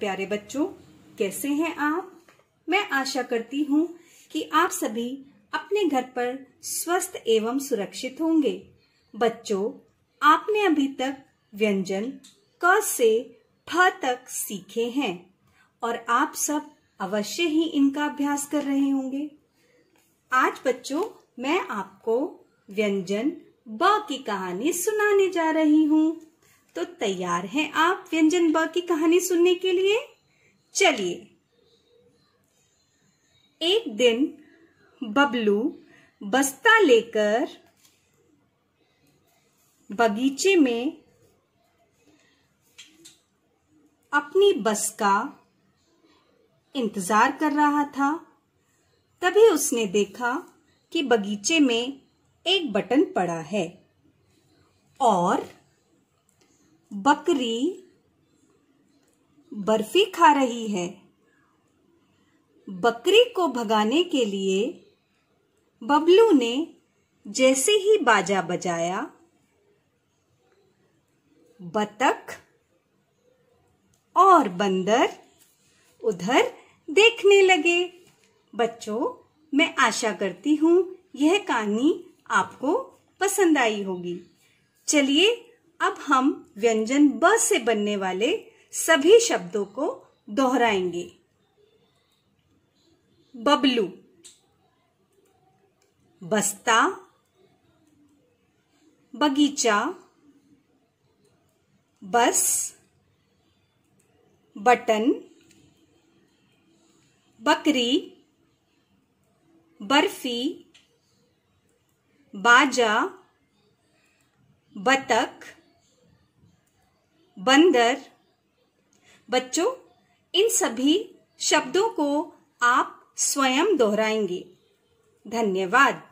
प्यारे बच्चों कैसे हैं आप मैं आशा करती हूँ कि आप सभी अपने घर पर स्वस्थ एवं सुरक्षित होंगे बच्चों आपने अभी तक व्यंजन क से फ तक सीखे हैं और आप सब अवश्य ही इनका अभ्यास कर रहे होंगे आज बच्चों मैं आपको व्यंजन ब की कहानी सुनाने जा रही हूँ तो तैयार हैं आप व्यंजन ब की कहानी सुनने के लिए चलिए एक दिन बबलू बस्ता लेकर बगीचे में अपनी बस का इंतजार कर रहा था तभी उसने देखा कि बगीचे में एक बटन पड़ा है और बकरी बर्फी खा रही है बकरी को भगाने के लिए बबलू ने जैसे ही बाजा बजाया बतख और बंदर उधर देखने लगे बच्चों मैं आशा करती हूँ यह कहानी आपको पसंद आई होगी चलिए अब हम व्यंजन ब से बनने वाले सभी शब्दों को दोहराएंगे बबलू बस्ता बगीचा बस बटन बकरी बर्फी बाजा बतख बंदर बच्चों इन सभी शब्दों को आप स्वयं दोहराएंगे धन्यवाद